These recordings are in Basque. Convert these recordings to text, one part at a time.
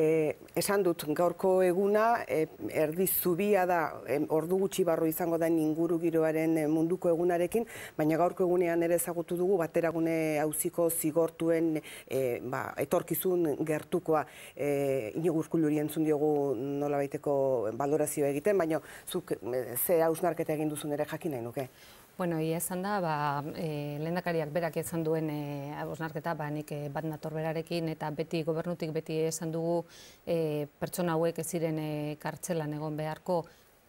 E, esan dut, gaurko eguna, e, erdi zubia da, e, ordu gutxi barru izango da inguru giroaren munduko egunarekin, baina gaurko egunean ere ezagutu dugu, bateragune hauziko zigortuen ba, etorkizun gertukoa e, inigurkulurien zundiogu nola baiteko balorazioa egiten, baina zuk ze hausnarketa egin duzun ere jakin nahi nuke. Bueno, ia esan da, ba, e, eh, lehen berak esan duen e, eh, abosnarketa, ba, nik eh, bat nator berarekin, eta beti gobernutik beti esan dugu e, pertsona hauek ez ziren e, kartzelan egon beharko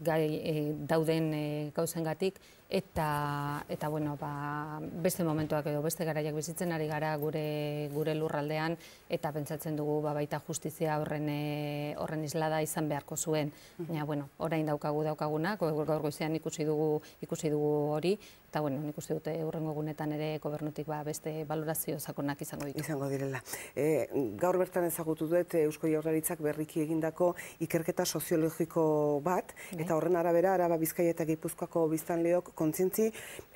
gai, e, dauden e, gauzen gatik, eta eta bueno ba beste momentuak edo beste garaiak bizitzen ari gara gure gure lurraldean eta pentsatzen dugu ba baita justizia horren e, horren islada izan beharko zuen baina bueno orain daukagu daukagunak gaur goizean ikusi dugu ikusi dugu hori eta bueno nik dute hurrengo egunetan ere gobernutik ba beste balorazio sakonak izango ditu izango direla e, gaur bertan ezagutu duet e, Eusko Jaurlaritzak berriki egindako ikerketa soziologiko bat bai. eta horren arabera Araba Bizkaia eta Gipuzkoako biztanleok kontzientzi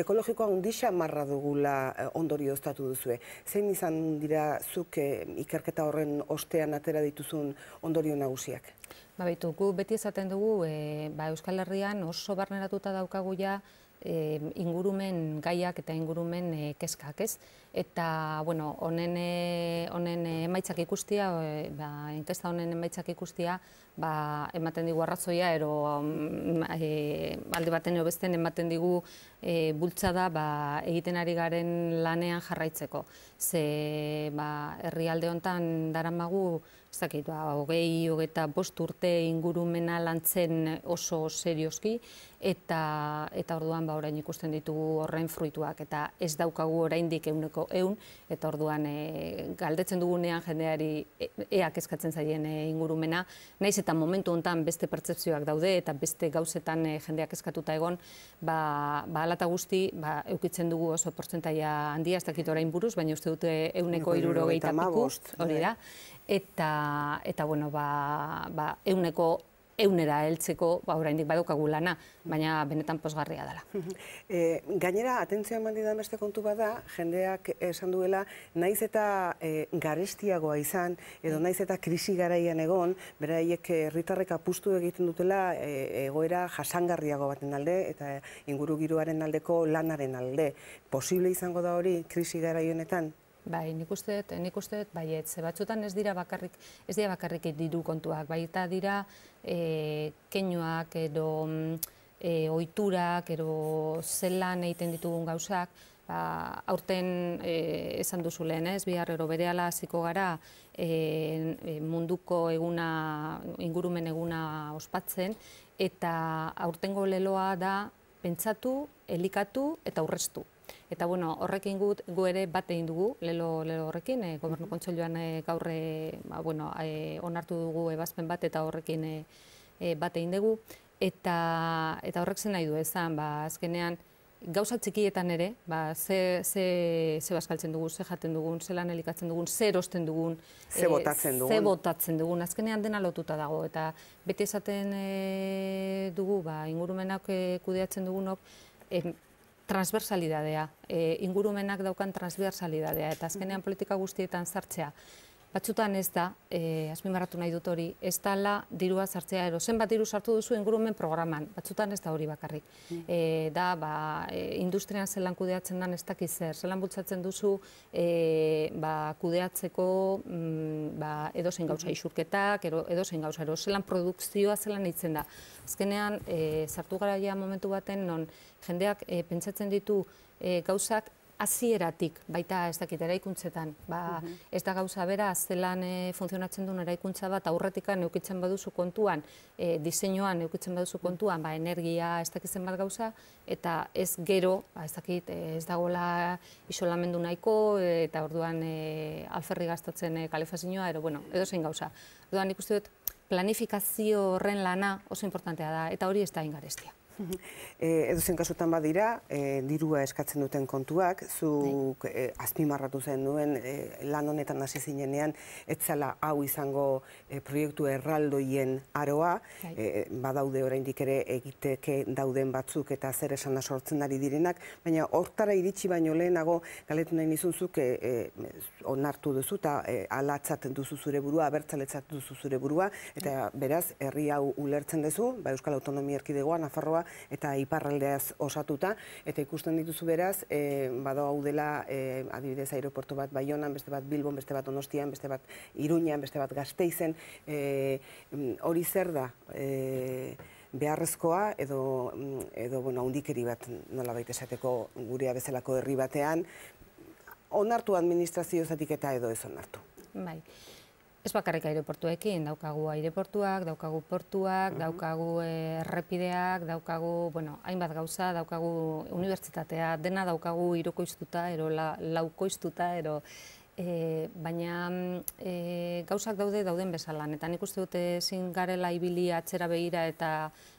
ekologikoa hondixa marra dugula eh, ondorio oztatu duzu. Zein izan dira zuk eh, ikerketa horren ostean atera dituzun ondorio nagusiak? Ba, gu beti esaten dugu, eh, ba, Euskal Herrian oso barneratuta daukagu ja e, ingurumen gaiak eta ingurumen e, ez? Eta, bueno, honen, eh, honen emaitzak ikustia, e, ba, enkesta honen emaitzak ikustia, ba, ematen digu arrazoia, ero, mm, e, alde baten beste ematen digu e, bultzada, ba, egiten ari garen lanean jarraitzeko ze ba, herrialde honetan daramagu, ez dakit, ba, hogei, hogeita bost urte ingurumena lantzen oso serioski, eta, eta orduan ba, orain ikusten ditugu horren fruituak, eta ez daukagu oraindik euneko eun, eta orduan e, galdetzen dugunean jendeari e, eak eskatzen zaien e, ingurumena, naiz eta momentu honetan beste pertsepzioak daude, eta beste gauzetan e, jendeak eskatuta egon, ba, ba alata guzti, ba, eukitzen dugu oso portzentaia handia, ez dakit orain buruz, baina uste dute euneko irurogeita piku, hori bai. da, eta, eta bueno, ba, ba, euneko eunera heltzeko ba, oraindik badaukagu lana, baina benetan posgarria dela. E, gainera, atentzioa eman didan beste kontu bada, jendeak esan duela, naiz eta e, izan, edo naiz eta krisi garaian egon, beraiek herritarrek apustu egiten dutela eh, egoera jasangarriago baten alde, eta inguru giroaren aldeko lanaren alde. Posible izango da hori krisi garaionetan, Bai, nik uste, nik uste, bai, etze batzutan ez dira bakarrik, ez dira bakarrik diru kontuak, bai, eta dira e, edo eh, oiturak, edo zelan egiten ditugun gauzak, ba, aurten eh, esan duzu lehen, ez bihar ero bere hasiko gara munduko eguna, ingurumen eguna ospatzen, eta aurtengo leloa da pentsatu, elikatu eta urrestu. Eta bueno, horrekin gut gu ere bat egin dugu lelo lelo horrekin, eh, Gobernu Kontseiluan eh, gaur eh, ba, bueno, eh, onartu dugu ebazpen bat eta horrekin eh, eh bat egin dugu eta eta horrek zen nahi du izan, ba azkenean gauza txikietan ere, ba ze ze ze baskaltzen dugu, ze jaten dugu, ze lan elikatzen dugu, ze erosten dugu, ze eh, botatzen dugun, Ze botatzen dugu. Azkenean dena lotuta dago eta beti esaten e, dugu, ba ingurumenak e, kudeatzen dugunok transversalidadea eh, ingurumenak daukan transversalidadea eta azkenean politika guztietan sartzea Batzutan ez da, e, azmin nahi dut hori, ez da la dirua sartzea ero. Zen bat diru sartu duzu ingurumen programan, batzutan ez da hori bakarrik. Mm. E, da, ba, e, industrian zelan kudeatzen dan ez dakiz zer, zelan bultzatzen duzu e, ba, kudeatzeko mm, ba, edo zein gauza mm-hmm. isurketak, edo, edo zein gauza ero, zelan produkzioa zelan hitzen da. Azkenean, e, sartu garaia momentu baten, non jendeak e, pentsatzen ditu e, gauzak hasieratik baita ez dakit eraikuntzetan. Ba, mhm. Ez da gauza bera, azelan eh, funtzionatzen duen eraikuntza bat, aurretikan neukitzen baduzu kontuan, e, eh, diseinoan neukitzen baduzu mm. kontuan, ba, energia ez dakitzen bat gauza, eta ez gero, ba, ez dakit, eh, ez dagoela isolamendu nahiko, eta orduan alferri gaztatzen e, ero, bueno, edo zein gauza. Orduan ikusten dut, planifikazio horren lana oso importantea da, eta hori ez da ingarestia. Eh, Edo zen kasutan badira, eh, dirua eskatzen duten kontuak, zu bai. eh, azpimarratu zen duen lan honetan hasi zinenean, etzala hau izango proiektu erraldoien aroa, bai. badaude oraindik ere egiteke dauden batzuk eta zer esan asortzen ari direnak, baina hortara iritsi baino lehenago galetu nahi nizunzuk onartu duzu eta alatzat duzu zure burua, abertzaletzat duzu zure burua, eta bai. beraz, herri hau ulertzen duzu, ba, Euskal Autonomia Erkidegoa, Nafarroa, eta iparraldeaz osatuta eta ikusten dituzu beraz e, eh, bado hau dela e, adibidez aeroportu bat Baionan beste bat Bilbon beste bat Donostian beste bat Iruñan beste bat Gasteizen e, hori zer da e, beharrezkoa edo edo bueno hundikeri bat nolabait esateko gurea bezalako herri batean onartu administrazioetatik eta edo ez onartu Bai. Ez bakarrik aireportuekin, daukagu aireportuak, daukagu portuak, mhm. daukagu errepideak, daukagu, bueno, hainbat gauza, daukagu unibertsitatea, dena daukagu irukoiztuta, ero la, laukoiztuta, ero... E, eh, baina e, gauzak daude dauden bezala, eta nik uste dute ezin garela ibili atzera behira eta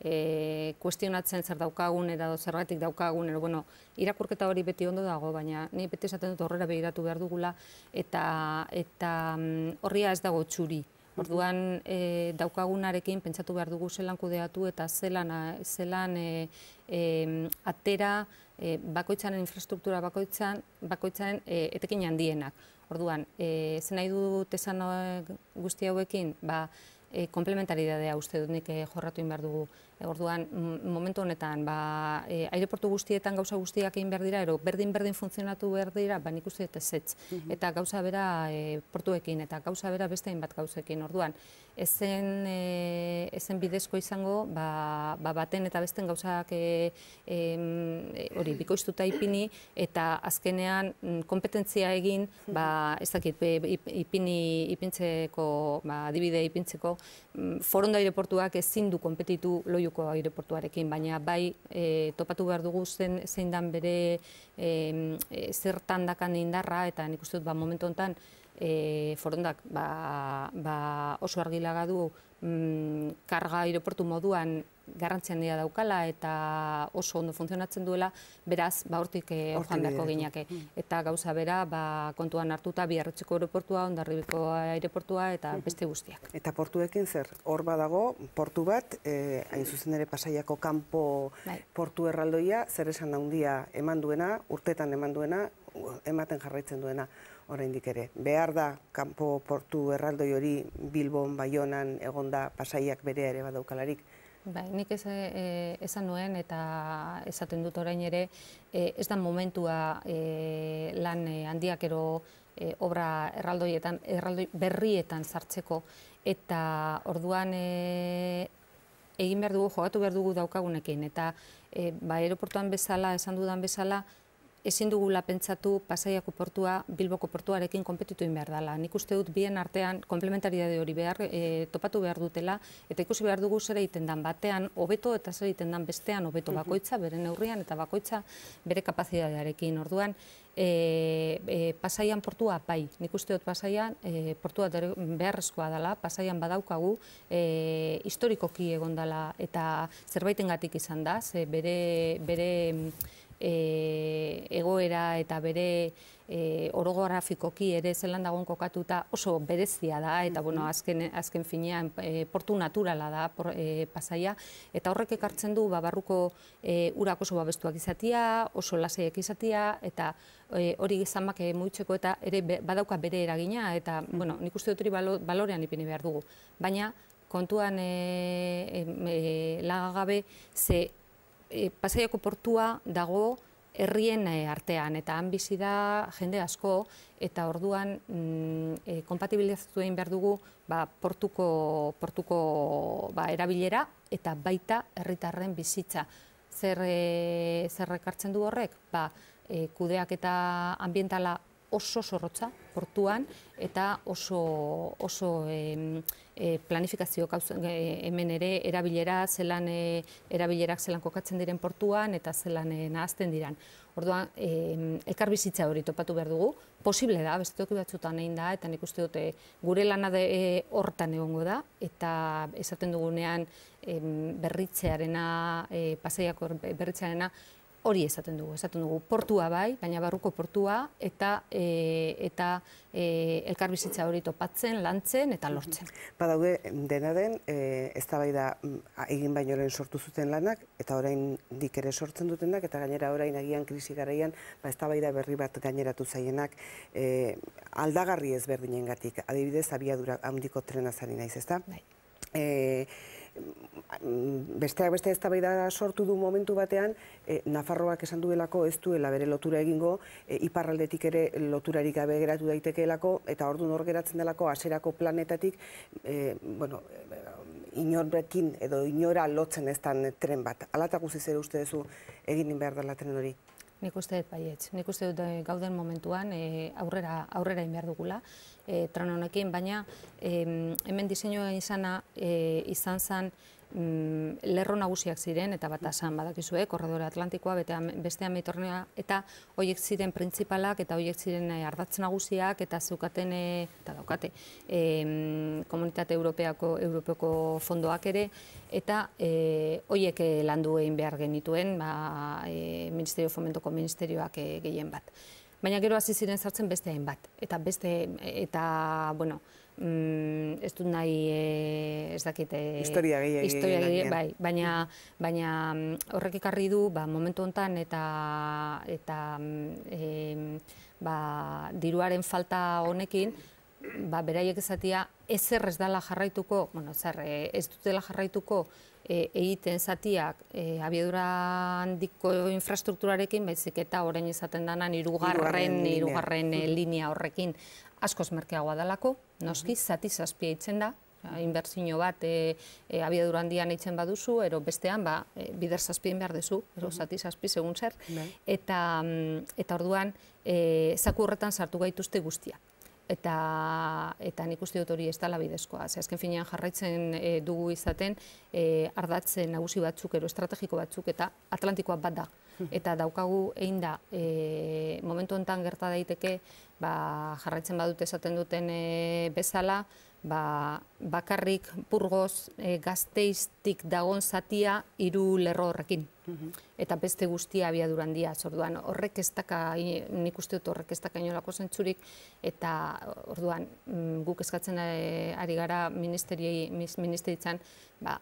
e, kuestionatzen zer daukagun edo zergatik daukagun, edo, bueno, irakurketa hori beti ondo dago, baina ni beti esaten dut horrera begiratu behar dugula, eta, eta mm, horria ez dago txuri. Orduan e, daukagunarekin pentsatu behar dugu zelan kudeatu eta zelan, zelan e, atera e, bakoitzaren infrastruktura bakoitzan, bakoitzaren e, etekin handienak. Orduan, e, zen nahi dut esan guzti hauekin, ba, e, komplementaridadea uste dut nik jorratu behar dugu. Orduan, momentu honetan, ba, e, aireportu guztietan gauza guztiak egin behar dira, ero berdin-berdin funtzionatu behar dira, ba, nik uste eta mhm. Eta gauza bera e, portuekin, eta gauza bera beste bat gauzekin. Orduan, ezen, e, ezen bidezko izango, ba, ba, baten eta besten gauzak e, e, hori bikoiztuta ipini, eta azkenean mm, kompetentzia egin, ba, mhm. ez dakit, ipini ipintzeko, ba, adibide ipintzeko, mm, forondo aireportuak ezin du kompetitu loio Loiuko aireportuarekin, baina bai e, topatu behar dugu zen, zein dan bere e, e, zertan dakan indarra, eta nik uste dut ba, momentu honetan e, forondak ba, ba oso argilagadu mm, karga aireportu moduan garrantzian dira daukala eta oso ondo funtzionatzen duela, beraz, ba, hortik eh, joan beharko gineke. Hmm. Eta gauza bera, ba, kontuan hartuta, biarrotxeko aeroportua, ondarribiko aireportua eta hmm. beste guztiak. Eta portuekin zer, hor badago, portu bat, eh, hain zuzen ere pasaiako kanpo bai. portu erraldoia, zer esan daundia eman duena, urtetan eman duena, ematen jarraitzen duena oraindik ere. Behar da, kanpo portu erraldoi hori Bilbon, Baionan, egonda, pasaiak berea ere badaukalarik, Bai, nik ez, eh, esan nuen eta esaten dut orain ere, e, ez da momentua e, lan e, handiak ero obra erraldoietan, erraldoi berrietan sartzeko eta orduan e, egin behar dugu, jogatu behar dugu daukagunekin. Eta e, ba, aeroportuan bezala, esan dudan bezala, ezin la pentsatu pasaiako portua Bilboko portuarekin konpetitu behar dela. Nik uste dut bien artean komplementariade hori behar, eh, topatu behar dutela, eta ikusi behar dugu zera iten dan batean, hobeto eta zera iten dan bestean, hobeto bakoitza, bere neurrian eta bakoitza bere kapazitatearekin. Orduan, eh, eh, pasaian portua bai, nik uste dut pasaian portua beharrezkoa dela, pasaian badaukagu historikoki egon dela eta zerbaitengatik izan da, bere e, egoera eta bere e, orografikoki ere zelan dagoen kokatuta oso berezia da, eta bueno, azken, azken finean e, portu naturala da por, e, pasaia, eta horrek ekartzen du ba, barruko e, urak oso babestuak izatia, oso laseiek izatia, eta e, hori zanmak e, muitzeko eta ere badauka bere eragina, eta bueno, nik uste balorean ipini behar dugu. Baina, kontuan e, e, lagagabe ze E, pasaiako portua dago herrien eh, artean, eta han bizi da jende asko, eta orduan mm, e, kompatibilizatu egin behar dugu ba, portuko ba, erabilera, eta baita herritarren bizitza. Zer eh, rekartzen du horrek? Ba, eh, Kudeak eta ambientala oso zorrotza portuan eta oso, oso e, planifikazio kauz, hemen ere erabilera zelan e, erabilerak zelan kokatzen diren portuan eta zelan e, nahazten diran. Orduan, e, elkar hori topatu behar dugu, posible da, beste toki batzutan egin da, eta nik uste dute gure lana e, hortan egongo da, eta esaten dugunean e, berritzearena, e, paseiako berritzearena, hori esaten dugu, esaten dugu portua bai, baina barruko portua eta e, eta e, elkarbizitza hori topatzen, lantzen eta lortzen. Badaude dena den, e, ez da bai da egin baino lehen sortu zuten lanak, eta orain dik ere sortzen dutenak, eta gainera orain agian krisi garaian, ba, ez da bai da berri bat gaineratu zaienak, e, aldagarri ez gatik, adibidez, abiadura handiko trena naiz, ezta Bai. Eh, besteak beste ez sortu du momentu batean, eh, Nafarroak esan duelako ez duela bere lotura egingo, eh, iparraldetik ere loturarik gabe geratu daitekeelako, eta ordu nor geratzen delako aserako planetatik, eh, bueno, inorrekin edo inora lotzen ez tren bat. Alatak guziz ere uste duzu egin behar dela tren hori. Nik uste dut baietz. Nik uste dut eh, gauden momentuan eh, aurrera aurrera inbehar dugula e, baina hemen diseinua izana izan zen Mm, lerro nagusiak ziren, eta bat asan badakizue, eh, korredore atlantikoa, bestean mitornea, eta horiek ziren printzipalak, eta horiek ziren eh, ardatz nagusiak, eta zeukaten, eh, eta daukate, komunitate europeako, europeko fondoak ere, eta horiek landu egin behar genituen, ba, ministerio fomentoko ministerioak gehien bat. Baina gero hasi ziren sartzen beste hain bat, eta beste, eta, bueno, Mm, ez dut nahi eh, ez dakite... Eh, historia gehiagia. bai, baina, baina mm, horrek ikarri du, ba, momentu honetan eta, eta mm, ba, diruaren falta honekin, ba, beraiek ezatia, ezer ez dala jarraituko, bueno, zer, eh, ez dutela jarraituko, egiten zatiak abiedura handiko infrastrukturarekin, baizik eta orain izaten danan irugarren, irugarren, linea horrekin askoz merkeagoa dalako, noski, mhm. zati zazpia itzen da, inbertsiño bat e, e, abia duran dian itzen baduzu, ero bestean, ba, e, bider zazpien behar duzu, ero mhm. zati zazpi, segun zer, bai. mm, eta orduan, zaku horretan sartu gaituzte guztia. Eta nik uste dut hori ez da Azken finean jarraitzen dugu izaten ardatzen nagusi batzuk, ero estrategiko batzuk, eta Atlantikoa bat da eta daukagu egin da, e, momentu honetan gerta daiteke, ba, jarraitzen badut esaten duten e, bezala, ba, bakarrik purgoz e, gazteiztik dagon zatia hiru lerro horrekin. Mhm. Eta beste guztia abia durandia, orduan horrek ez daka, nik uste dut horrek ez daka inolako zentzurik, eta orduan mm, guk eskatzen e, ari gara ministeritzen, ba,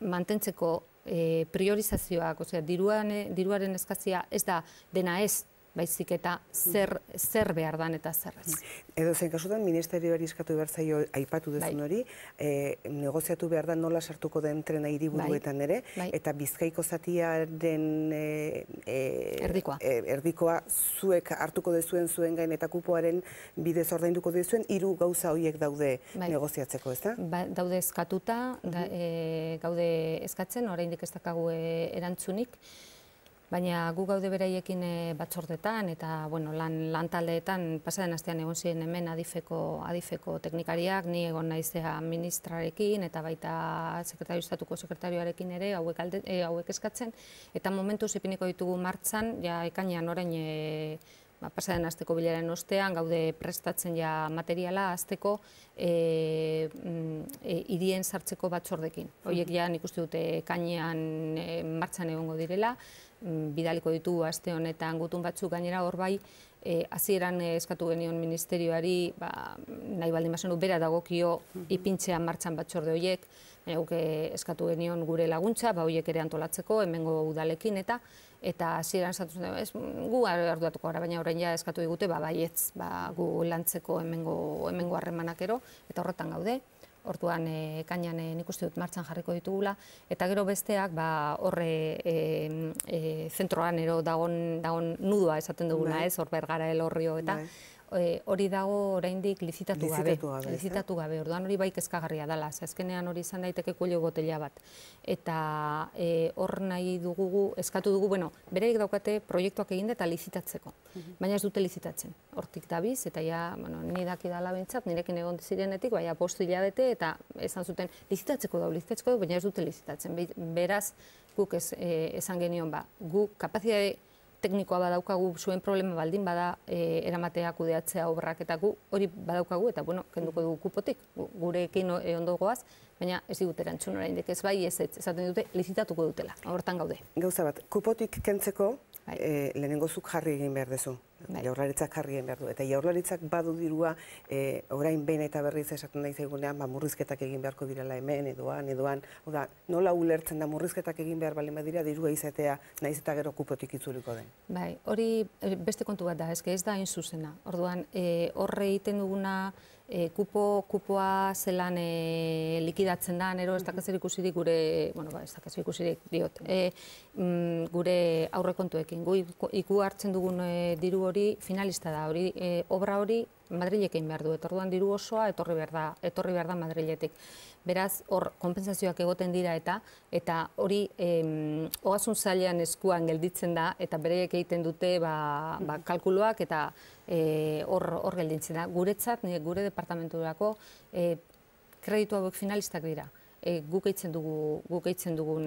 mantentzeko Eh, priorizazioak, osea, diruaren eskazia ez da dena ez baizik eta zer, zer behar dan eta zer ez. Edo zein kasutan, ministerioari eskatu behar zaio aipatu duzu bai. hori, e, negoziatu behar da nola sartuko den trena iriburuetan bai. ere, bai. eta bizkaiko zatiaren e, e, erdikoa. E, zuek hartuko dezuen zuen gain eta kupoaren bidez ordainduko dezuen, hiru gauza horiek daude bai. negoziatzeko, ez da? Ba, daude eskatuta, da, mhm. e, gaude eskatzen, oraindik ez dakagu e, erantzunik, Baina gu gaude beraiekin eh, batzordetan eta bueno, lan, lan taldeetan pasaden astean egon ziren hemen adifeko, adifeko teknikariak, ni egon naizea ministrarekin eta baita sekretario estatuko sekretarioarekin ere hauek, alde, e, hauek eskatzen. Eta momentu zepiniko ditugu martzan, ja ekanian orain e, ba, pasaden asteko bilaren ostean, gaude prestatzen ja materiala asteko e, mm, e, irien sartzeko batzordekin. Horiek mm. ja nik uste dute ekanian martzan egongo direla. Mm, bidaliko ditu aste honetan gutun batzuk gainera hor bai eh, eh, eskatu genion ministerioari ba, nahi baldin basenu bera dagokio mhm. ipintzea martxan batxorde hoiek, baina eh, eskatu genion gure laguntza ba hoiek ere antolatzeko hemengo udalekin eta eta hasieran esatu zuen gu arduratuko gara baina orain ja eskatu digute ba baietz ba gu lantzeko hemengo hemengo harremanak ero eta horretan gaude orduan e, eh, kainan e, eh, nik uste dut martxan jarriko ditugula, eta gero besteak ba, horre e, e, zentroan ero dagon, dagon nudua esaten duguna, bai. ez, hor bergara elorrio, eta bai. E, hori dago oraindik lizitatu gabe. Lizitatu gabe, lizitatu orduan hori bai kezkagarria dela, azkenean hori izan daiteke kuello gotela bat. Eta e, hor nahi dugu, eskatu dugu, bueno, bereik daukate proiektuak egin eta lizitatzeko, mhm. baina ez dute lizitatzen. Hortik dabiz, eta ja, bueno, ni daki dala nirekin egon zirenetik, baina postu hilabete, eta esan zuten, lizitatzeko da, lizitatzeko da, baina ez dute lizitatzen. Beraz, guk ez, e, esan genion, ba, guk kapazitate teknikoa badaukagu, zuen problema baldin bada e, eramatea kudeatzea obraketaku, hori badaukagu eta, bueno, kenduko dugu kupotik, gure e ondo goaz, baina ez digut erantzun orain Ez bai, ez ez esaten dute, lizitatuko dutela, hortan gaude. Gauza bat, kupotik kentzeko, bai. eh, lehenengozuk jarri egin behar dezu, bai. jaurlaritzak jarrien behar du. Eta jaurlaritzak badu dirua, e, orain behin eta berriz esaten daiz izagunean, ba, murrizketak egin beharko direla hemen, edoan, edoan, oda, nola ulertzen da murrizketak egin behar balen badira, dirua izatea, naiz eta gero kupotik itzuliko den. Bai, hori e, beste kontu bat da, ezke ez da hain zuzena. Orduan, e, horre egiten duguna, e, kupo, kupoa zelan e, likidatzen da, nero ez dakazerik ikusirik gure, bueno, ba, ez dakazerik ikusirik diot. E, Mm, gure aurrekontuekin. Gu iku hartzen dugun eh, diru hori finalista da, hori eh, obra hori Madrilekin behar du, etorduan diru osoa etorri behar da, etorri behar da Madriletik. Beraz, hor, kompensazioak egoten dira eta, eta hori em, oazun zailean eskuan gelditzen da, eta bereiek egiten dute ba, ba, kalkuluak eta eh, hor hor gelditzen da. Guretzat, ni gure departamenturako dago, e, finalistak dira. E, guk eitzen dugu, guk dugun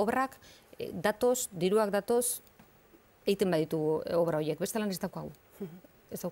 obrak, Eh, Datos, diruak datoz, eiten baditu eh, obra horiek. Beste lan ez daukagu. Ez